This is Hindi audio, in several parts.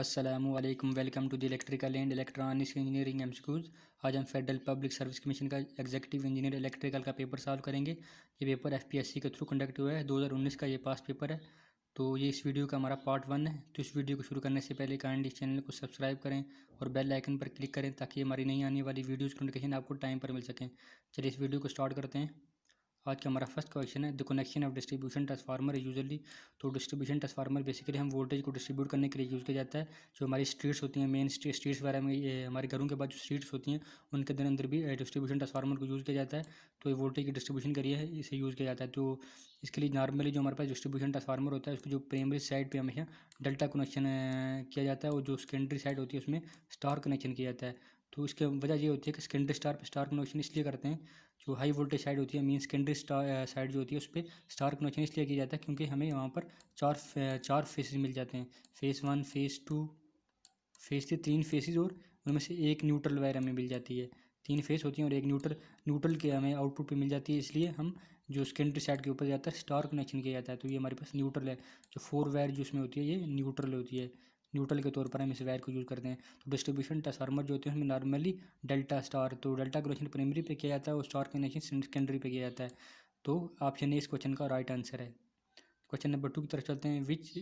Aslam welcome to the electrical and electronics engineering M school आज हम फेडरल पब्लिक सर्विस कमीशन का एग्जीक्यूटिव इंजीनियर इलेक्ट्रिकल का पेपर सॉल्व करेंगे ये पेपर एफ के थ्रू कंडक्ट हुआ है 2019 का ये पास पेपर है तो ये इस वीडियो का हमारा पार्ट वन है तो इस वीडियो को शुरू करने से पहले कारण इस चैनल को सब्सक्राइब करें और बेल आइकन पर क्लिक करें ताकि हमारी नई आने वाली वीडियोज़ की नोटिफिकेशन आपको टाइम पर मिल सकें चलिए इस वीडियो को स्टार्ट करते हैं आज का हमारा फर्स्ट क्वेश्चन है the connection of distribution transformer usually तो डिस्ट्रीब्यूशन ट्रांसफार्मर बेसिकली हम वोल्टेज को डिस्ट्रीब्यूट करने के लिए यूज़ किया जाता है जो हमारी स्ट्रीट्स होती हैं मेन स्ट्रीट्स वगैरह में हमारे घरों के बाद जो स्ट्रीट्स होती हैं उनके दिन अंदर भी डिस्ट्रीब्यूशन ट्रांसफार्मर को यूज़ किया जाता है तो वोल्टेज की डिस्ट्रीब्यूशन करिए इसे यूज़ किया जाता है तो इसके लिए नॉर्मली जो हमारे पास डिस्ट्रीब्यूशन ट्रांसफार्मर होता है उसकी जो प्राइमरी साइड पर हमेशा डेल्टा कनेक्शन किया जाता है और जो सेकेंडरी साइड होती है उसमें स्टार कनेक्शन किया जाता है तो इसके वजह ये होती है कि सेकेंडरी स्टार पर स्टार कनेक्शन इसलिए करते हैं जो हाई वोल्टेज साइड होती है मीन सेकेंडरी साइड जो होती है उस पर स्टार कनेक्शन इसलिए किया जाता है क्योंकि हमें वहाँ पर चार uh, चार फेसेस मिल जाते हैं phase one phase to phase three तीन फेसेस और उनमें से एक न्यूट्रल वायर हमें मिल जाती है तीन फेस होती हैं और एक न्यूट्रल न्यूट्रल के हमें आउटपुट पर मिल जाती है इसलिए हम जो सेकेंडरी साइड के ऊपर जाता है स्टार कनेक्शन किया जाता है तो ये हमारे पास न्यूट्रल है जो फोर वायर जो उसमें होती है ये न्यूट्रल होती है न्यूट्रल के तौर पर हम इस वायर को यूज़ करते हैं तो डिस्ट्रीब्यूशन ट्रांसफार्मर जो होते हैं उसमें नॉर्मली डेल्टा स्टार तो डेल्टा कनेक्शन प्राइमरी पे किया जाता है और स्टार कनेक्शन सेकेंडरी पे किया जाता है तो ऑप्शन ए इस क्वेश्चन का राइट आंसर है क्वेश्चन नंबर टू की तरफ चलते हैं which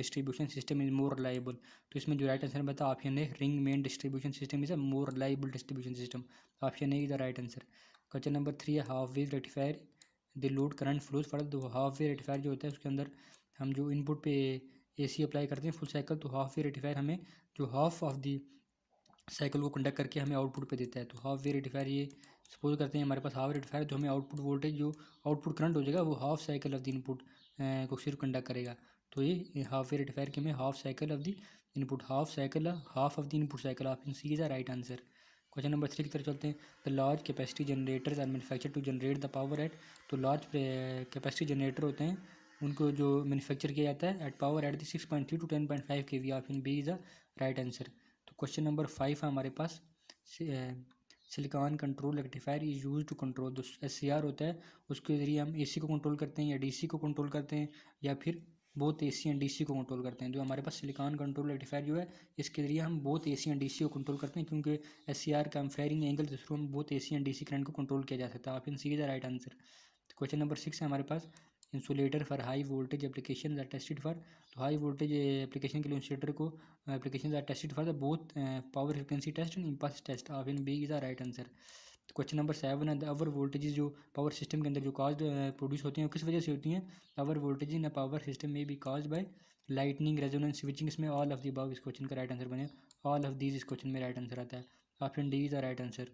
distribution system is more reliable तो इसमें जो राइट आंसर बताया option A ring main distribution system is a more reliable distribution system option A is the right answer question number three है half wave rectifier the load current flows for the half wave rectifier जो होता है उसके अंदर हम जो इनपुट पे ए सी अप्लाई करते हैं फुल साइकिल तो हाफ वे रेटिफायर हमें जो हाफ ऑफ दी साइकिल को कंडक्ट करके हमें आउटपुट पे देता है तो हाफ वे रेटिफायर ये सपोज करते हैं हमारे पास हाफ रेटिफायर तो जो हमें आउटपुट वोल्टेज जो आउटपुट करंट हो जाएगा वो half cycle of the input को सिर्फ कंडक्ट करेगा तो ये हाफ वे रेटिफायर के हमें half cycle of the input half cycle half of the input cycle of C is the right answer question number three की तरफ चलते हैं the large capacity generators are manufacture to generate the power at तो लार्ज कैपेसिटी जनरेटर होते हैं उनको जो मैन्युफैक्चर किया जाता है at power at six six point three to ten point five K V option B is the right answer तो क्वेश्चन नंबर फाइव है हमारे पास silicon control rectifier is use to control जो एस होता है उसके ज़रिए हम ए को कंट्रोल करते हैं या डी को कंट्रोल करते हैं या फिर both A C and D C को कंट्रोल करते हैं जो हमारे पास सिलिकॉन कंट्रोल रेक्टिफायर जो है इसके जरिए हम both A C and D C को कंट्रोल करते हैं क्योंकि एस सी आर का फेयरिंग एंगल के थ्रू हम both A C and D C current को कंट्रोल किया जा सकता है option C is the right answer question number six है हमारे पास insulator for high voltage application are tested for तो हाई वोल्टेज एप्लीकेशन के लिए इंसुलेटर को application are tested for the both power frequency test and impulse test option B is the right answer question number seven है अवर वोल्टेज जो पावर सिस्टम के अंदर जो काज प्रोड्यूस eh, होती हैं किस वजह से होती हैं over voltage in power system में be caused by lightning resonance switching इसमें ऑल ऑफ दी अबाव इस क्वेश्चन का राइट आंसर बने ऑल ऑफ दीज इस क्वेश्चन में राइट आंसर आता है option D is the right answer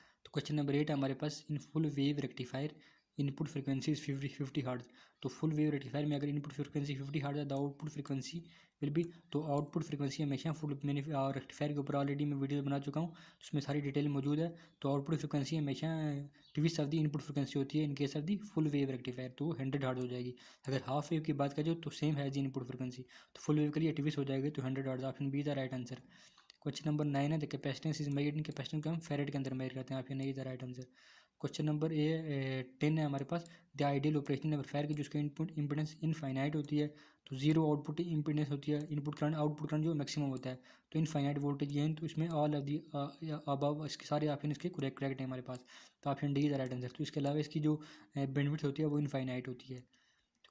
तो क्वेश्चन नंबर एट हमारे पास in full wave rectifier input frequency is fifty fifty hertz तो फुल वेव रेक्टीफायर में अगर इनपुट फ्रिक्वेंसी फिफ्टी हार्ड है द आउटपुट फ्रिक्वेंसी फिर भी तो आउटपुट फ्रिक्वेंसी तो हमेशा फुल मैंने रेक्टिफायर के ऊपर ऑलरेडी मैं वीडियो बना चुका हूँ तो उसमें सारी डिटेल मौजूद है तो आउटपुट फ्रिक्वेंसी हमेशा twice of the input frequency होती है in case of the full wave rectifier तो हंड्रेड हार्ड हो जाएगी अगर हाफ वेव की बात करें तो सेम है जी इनपुट फ्रिक्वेंसी तो फुल वेव के लिए ट्विस हो जाएगी तो hundred hertz option B the right answer question number nine है the capacitance is measured in capacitance को हम फेरेट के अंदर मेजर करते हैं ऑप्शन नहीं the right answer question number uh ten है हमारे पास द आइडियल ऑपरेशन एम्पलीफायर की जिसकी इनपुट इम्पीडेंस इनफाइनाइट होती है तो जीरो आउटपुट इम्पीडेंस होती है इनपुट करंट आउटपुट करंट जो मैक्सिमम होता है तो इनफाइनाइट वोल्टेज गेन तो इसमें ऑल ऑफ दी अब इसके सारे ऑप्शन इसके करेक्ट करेक्ट हैं हमारे पास तो option D is right answer तो इसके अलावा इसकी जो बेनिफिट होती है वो इनफाइनाइट होती है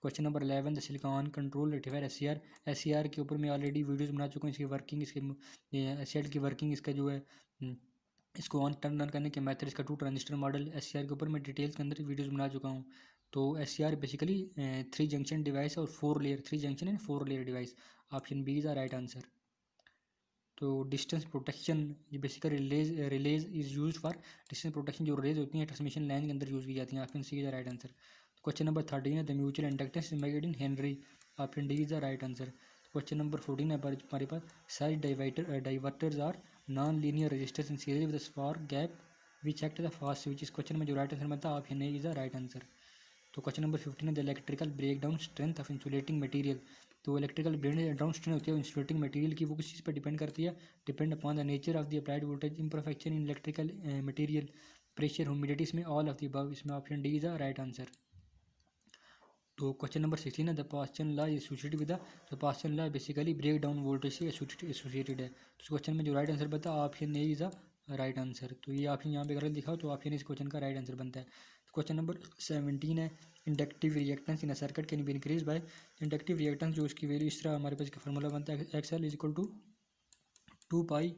question number eleven the silicon control rectifier S C R के ऊपर मैं ऑलरेडी वीडियोज़ बना चुका हूँ इसकी वर्किंग इसके एस की वर्किंग इसका जो है हम्म, इसको ऑन टर्न ऑन करने के मैथर इसका टू ट्रांजिस्टर मॉडल एस के ऊपर मैं डिटेल्स के अंदर वीडियोज़ बना चुका हूँ तो S basically three junction device और four layer three junction and four layer device option B is the right answer तो डिस्टेंस प्रोटेक्शन ये basically relays relays is use for distance protection जो रिलेज होती है ट्रांसमिशन लाइन के अंदर यूज़ की जाती है option C is a right answer question number thirteen है the mutual inductance is made in henry option D is the right answer question number fourteen है हमारे पास सारी diverter diverters are non-linear resistance in series with a spark gap which act as a fast switch इस क्वेश्चन में जो राइट आंसर बनता है ये A is the right answer तो क्वेश्चन नंबर फिफ्टीन है the electrical down strength of insulating material तो इलेक्ट्रिकल ब्रेकडाउन स्ट्रेंथ होती है इंसुलेटिंग मटेरियल की वो किस चीज़ पर डिपेंड करती है depend upon the nature of the applied voltage imperfection in electrical material pressure humidity इसमें ऑल ऑफ द अबव इसमें option D is the right answer तो क्वेश्चन नंबर सिक्सटीन है the Paschen law associated with the Paschen law basically breakdown voltage से एसोसिएटेड है तो इस क्वेश्चन में जो राइट आंसर बता option A is a right answer तो ये ऑप्शन यहाँ पे अगर दिखाओ तो ऑप्शन इस क्वेश्चन का राइट आंसर बनता है क्वेश्चन नंबर सेवेंटीन है inductive reactance in a circuit can be increase by inductive reactance जो उसकी वैल्यू इस तरह हमारे पास इसका फार्मूला बनता है X L is equal to two pi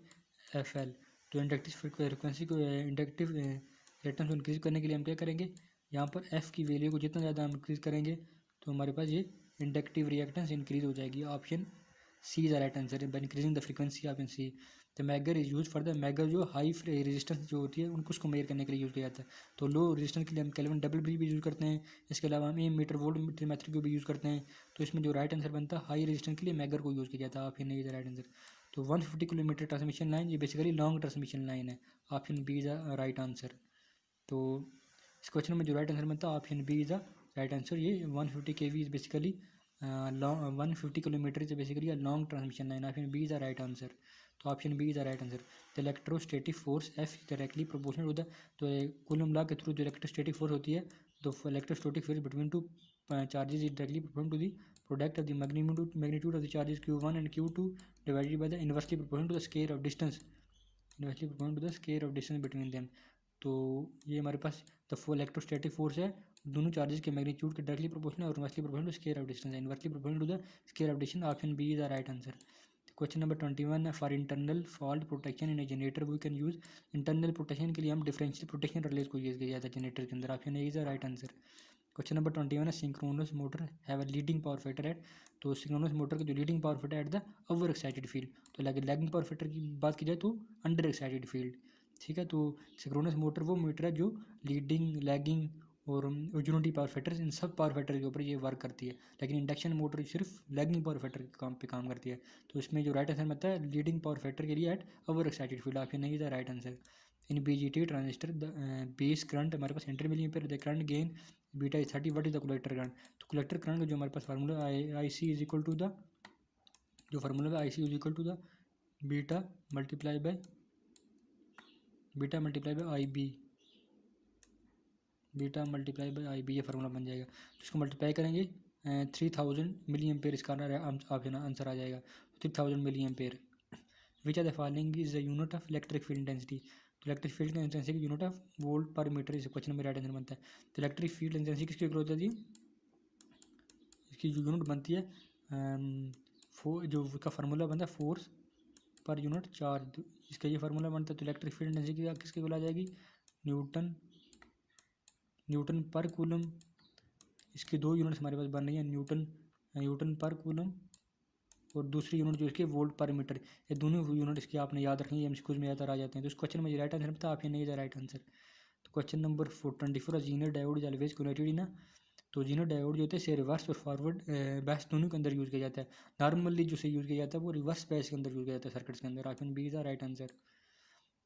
F L तो इंडक्टिव फ्रिक्वेंसी को इंडक्टिव रिएक्टेंस eh, को इंक्रीज करने के लिए हम क्या करेंगे यहाँ पर एफ़ की वैल्यू को जितना ज़्यादा हम इंक्रीज करेंगे तो हमारे पास ये इंडक्टिव रिएक्टेंस इंक्रीज हो जाएगी option C is right answer by increasing the frequency of C तो megger is use for the megger जो हाई रेजिस्टेंस जो होती है उनको उसको मेयर करने के लिए यूज़ किया जाता है तो लो रेजिस्टेंस के लिए हम कैलवन डबल ब्रिज भी यूज़ करते हैं इसके अलावा हम ammeter voltmeter method को भी यूज़ करते हैं तो इसमें जो राइट आंसर बनता है हाई रेजिस्टेंस के लिए मैगर को यूज़ किया जाता है option A is right answer तो one fifty kilometre transmission line ये बेसिकली लॉन्ग ट्रांसमिशन लाइन है option B is a right answer तो इस क्वेश्चन में जो राइट आंसर बनता है option B is a right answer ये one fifty K V is basically long one fifty kilometre is basically a long transmission line option B is the right answer तो option B is the right answer the electrostatic force F is directly proportional to the तो कुल मिला के थ्रू जो इलेक्ट्रोस्टेटिक फोर्स होती है तो electrostatic force between two charges is directly proportional to the product of the magnitude magnitude of the charges Q one and Q two divided by the inversely proportional to the square of distance inversely proportional to the square of distance between them तो ये हमारे पास द इलेक्ट्रोस्टेटिक फोर्स है दोनों चार्जेस के मैग्नीट्यूड के डायरेक्टली प्रोपोर्शनल और inversely proportional to square of distance inversely proportional to the square of distance option B is the right answer question number twenty one है for internal fault protection in a generator we can use internal protection के लिए हम डिफरेंशियल प्रोटेक्शन रिलेज को यूज किया जाता है जनरेटर के अंदर option A is the right answer question number twenty one है synchronous motor have a leading power factor at तो सिंक्रोनस मोटर का जो leading power factor at the over excited field तो लैगिंग पावर फैक्टर की बात की जाए तो अंडर एक्साइटेड फील्ड ठीक है तो सिंक्रोनस मोटर वो मीटर है जो लीडिंग लैगिंग और यूनिटी पावर फैक्टर इन सब पावर फैक्टर के ऊपर ये वर्क करती है लेकिन इंडक्शन मोटर सिर्फ लैगिंग पावर फैक्टर के काम पे काम करती है तो इसमें जो राइट आंसर बता है लीडिंग पावर फैक्टर के लिए at over excited field option नहीं था right answer in B G T transistor base current हमारे पास inter milliampere current gain beta is thirty what is the collector current तो कलेक्टर करंट का जो हमारे पास formula I C is equal to the जो formula I C is equal to the beta multiply by beta multiply by I B beta multiply by I B ये फार्मूला बन जाएगा तो इसको मल्टीप्लाई करेंगे थ्री थाउजेंड मिली पेयर इसका ऑप्शन आंसर आ जाएगा three thousand milliampere which are the following is the unit of electric field density तो इलेक्ट्रिक फील्ड इंटेंसिटी की unit of volt per metre इस क्वेश्चन में राइट आंसर बनता है तो इलेक्ट्रिक फील्ड इंटेंसिटी किसकी ग्रोथ होती है इसकी यूनिट बनती है फोर जो उसका फार्मूला बनता है फोर्स पर यूनिट चार्ज इसका ये फार्मूला बनता है तो इलेक्ट्रिक फील्ड इंटेंसिटी किसकी बोला जाएगी न्यूटन न्यूटन पर कूलम इसके दो यूनिट्स हमारे पास बन रही हैं न्यूटन न्यूटन पर कूलम और दूसरी यूनिट जो इसकी वोल्ट पर मीटर ये दोनों यूनिट इसकी आपने याद रखें है एम में याद आ जाते हैं तो इस क्वेश्चन में राइट आंसर पता आप ये नहीं राइट आंसर तो question number four twenty four zener diode is always connected in तो जीनर डायोड जो होते हैं रिवर्स और फॉरवर्ड बैस दोनों के अंदर यूज़ किया जाता है नॉर्मली जो से यूज़ किया जाता है वो रिवर्स बैस के अंदर यूज़ किया जाता है सर्किट्स के अंदर option B is the right answer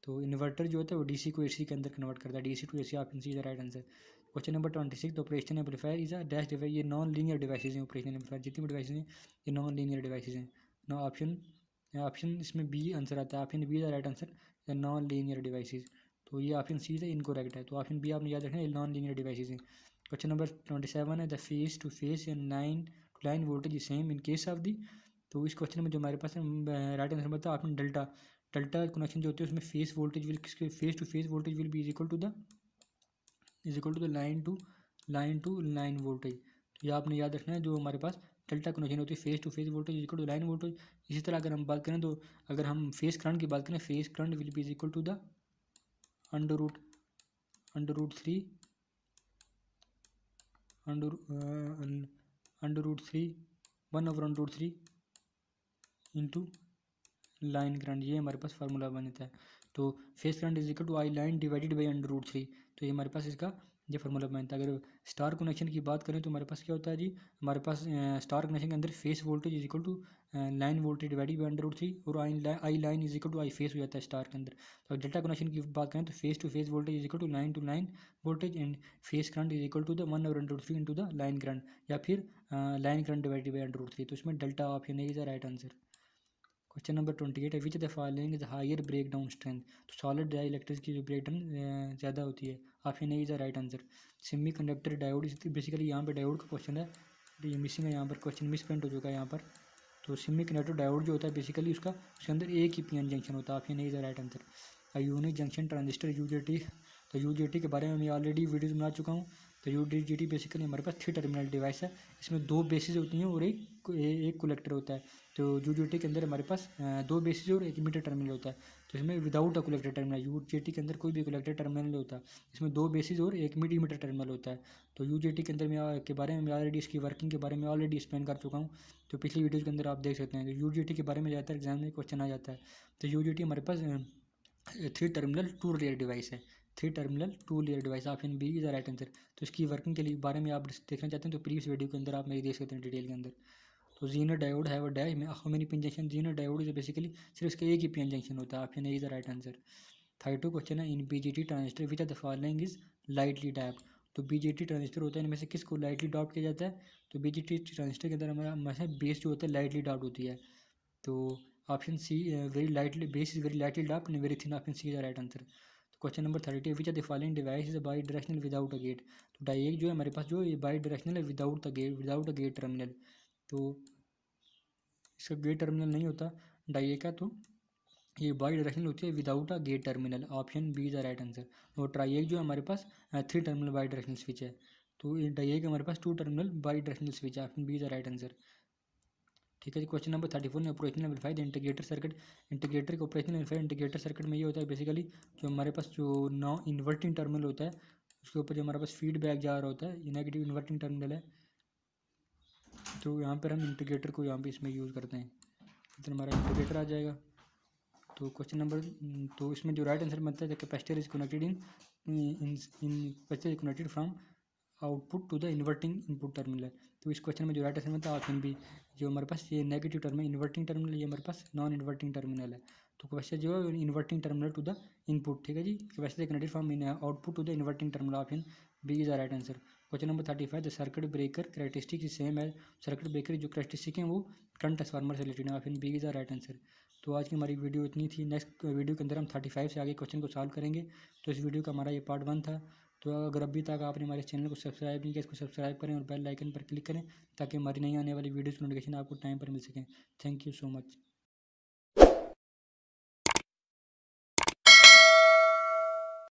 तो इन्वर्टर जो होता है वो डीसी को एसी के अंदर कन्वर्ट करता है DC to AC option C is the right answer question number twenty six तो operation amplifier is a dash device ये नॉन लीनियर डिवाइसेज हैं ऑपरेशन एम्पलीफायर जितनी भी हैं ये नॉन लीनियर डिवाइसेज हैं नो ऑप्शन ऑप्शन इसमें बी आंसर आता है option B is the right answer non linear devices तो ये ऑप्शन सी है इनकोरेक्ट है तो ऑप्शन बी आपने याद रखना है नॉन लीनियर डिवाइसेज हैं क्वेश्चन नंबर ट्वेंटी सेवन है the phase to phase and line to line voltage same in case of the तो इस क्वेश्चन में जो हमारे पास राइट आंसर बताओ ऑप्शन डेल्टा डेल्टा कनेक्शन जो होते हैं उसमें फेस वोल्टेज विल किसके phase to phase voltage will be equal to the is equal to the line to line to line voltage तो ये आपने याद रखना है जो हमारे पास डेल्टा कनेक्शन होती है phase to phase voltage equal to line voltage इसी तरह अगर हम बात करें तो अगर हम फेस करंट की बात करें phase current will be is equal to the under root under root three under under root three one over under root three into line current ये हमारे पास फार्मूला बन जाता है तो phase current is equal to I line divided by under root three तो ये हमारे पास इसका ये फार्मूला बनता है अगर स्टार कनेक्शन की बात करें तो हमारे पास क्या होता है जी हमारे पास स्टार कनेक्शन के अंदर phase voltage is equal to line voltage divided by under root three और I I line is equal to I phase हो जाता है स्टार के अंदर तो डेल्टा कनेक्शन की बात करें तो phase to phase voltage is equal to line to line voltage and phase current is equal to the one और under root three into the line current या फिर line current divided by under root three तो इसमें डेल्टा ऑप्शन नहीं is the right answer question number twenty eight है which the following is higher breakdown strength तो सॉलिड या इलेक्ट्रिक की जो ब्रेक डाउन ज़्यादा होती है option A is the right answer semiconductor diode basically यहाँ पर डायोड का क्वेश्चन है ये मिसिंग है यहाँ पर क्वेश्चन मिस प्रिंट हो चुका है यहाँ पर तो सेमी कंडक्टर डायोड जो होता है बेसिकली उसका उसके अंदर एक ही पी एन जंक्शन होता है option A is the right answer unijunction transistor U T तो यू टी के बारे में मैं ऑलरेडी वीडियोज़ बना चुका हूँ तो यू डी बेसिकली हमारे पास थ्री टर्मिनल डिवाइस है इसमें दो बेसिस होती हैं और एक एक कलेक्टर होता है तो यू के अंदर हमारे पास दो बेसिस और एक मीटर टर्मिनल होता है तो इसमें without a collector terminal U के अंदर कोई भी कलेक्टर टर्मिनल नहीं होता इसमें दो बेसिस और एक मीडी मीटर टर्मिनल होता है तो यू के अंदर मैं के बारे में ऑलरेडी इसकी वर्किंग के बारे में ऑलरेडी एक्सप्लेन कर चुका हूँ तो पिछली वीडियोज़ के अंदर आप देख सकते हैं तो यू के बारे में ज़्यादातर एग्जाम में क्वेश्चन आ जाता है तो यू हमारे पास three terminal two layer device है three terminal two layer device option B is right answer तो इसकी वर्किंग के लिए बारे में आप देखना चाहते हैं तो प्रीवियस वीडियो के अंदर आप मेरी देख सकते हैं डिटेल के अंदर तो जीनर डायोड है वो डैश में how many PN junction zener diode is basically सिर्फ इसका एक ही पिन जंक्शन होता है option A is right answer thirty two question है in BJT transistor which are the following is lightly doped तो बी टी ट्रांजिस्टर होता है इनमें से किसको लाइटली डॉप्ट किया जाता है तो बी टी ट्रांजिस्टर के अंदर हमारा हमेशा बेस जो होता है लाइटली डॉप्ट होती है तो option C very lightly base is very lightly doped and very thin option C is the right answer question number thirty which are the following device is bidirectional without a gate तो डाई जो है हमारे पास जो बाई डायरेक्शनल है without a gate without a gate terminal तो इसका गेट टर्मिनल नहीं होता डाइए का तो ये बाई डायरेक्शनल होती है without a gate terminal option B is the right answer और ट्राइएक जो है हमारे पास three terminal bidirectional switch है तो डाइएक हमारे पास two terminal bidirectional switch है option B is the right answer ठीक है जी क्वेश्चन नंबर थर्टी फोर में operation number five integrator circuit integrator के ऑपरेशन फाइव इंटीग्रेटर सर्किट में ये होता है बेसिकली जो हमारे पास जो नॉन इन्वर्टिंग टर्मिनल होता है उसके ऊपर जो हमारे पास फीडबैक जा रहा होता है ये नेगेटिव इन्वर्टिंग टर्मिनल है तो यहाँ पर हम इंटीग्रेटर को यहाँ पर इसमें यूज़ करते हैं इधर हमारा इंटीग्रेटर आ जाएगा तो क्वेश्चन नंबर तो इसमें जो राइट आंसर बनता है capacitor is connected in in capacitor is connected from output to the inverting input terminal है तो इस क्वेश्चन में जो राइट आंसर बनता है ऑप्शन बी जो हमारे पास ये नेगेटिव टर्म है इन्वर्टिंग टर्मिनल ये हमारे पास नॉन इन्वर्टिंग टर्मिनल है तो क्वेश्चन जो है inverting terminal to the input ठीक है जी capacitor connected from in output to the inverting terminal option B is the right answer question number thirty five the circuit breaker characteristic same है सर्किट ब्रेकर जो करेक्टरिस्टिक है वो करंट ट्रांसफार्मर से रिलेटेड है option B is the right answer तो आज की हमारी वीडियो इतनी थी नेक्स्ट वीडियो के अंदर हम थर्टी फाइव से आगे क्वेश्चन को सॉल्व करेंगे तो इस वीडियो का हमारा ये पार्ट वन था तो अगर अभी तक आपने हमारे चैनल को सब्सक्राइब नहीं किया इसको सब्सक्राइब करें और बेल आइकन पर क्लिक करें ताकि हमारी नई आने वाली वीडियोज़ की नोटिफिकेशन आपको टाइम पर मिल सकें थैंक यू सो मच